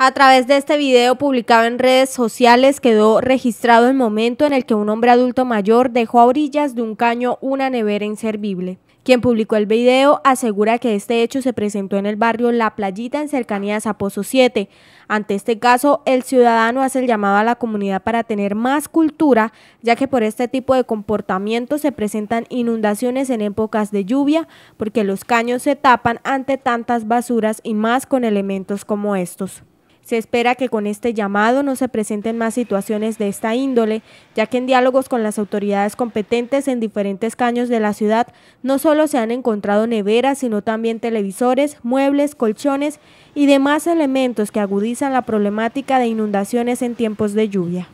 A través de este video publicado en redes sociales quedó registrado el momento en el que un hombre adulto mayor dejó a orillas de un caño una nevera inservible. Quien publicó el video asegura que este hecho se presentó en el barrio La Playita en cercanías a Pozo 7. Ante este caso, el ciudadano hace el llamado a la comunidad para tener más cultura, ya que por este tipo de comportamiento se presentan inundaciones en épocas de lluvia, porque los caños se tapan ante tantas basuras y más con elementos como estos. Se espera que con este llamado no se presenten más situaciones de esta índole, ya que en diálogos con las autoridades competentes en diferentes caños de la ciudad no solo se han encontrado neveras, sino también televisores, muebles, colchones y demás elementos que agudizan la problemática de inundaciones en tiempos de lluvia.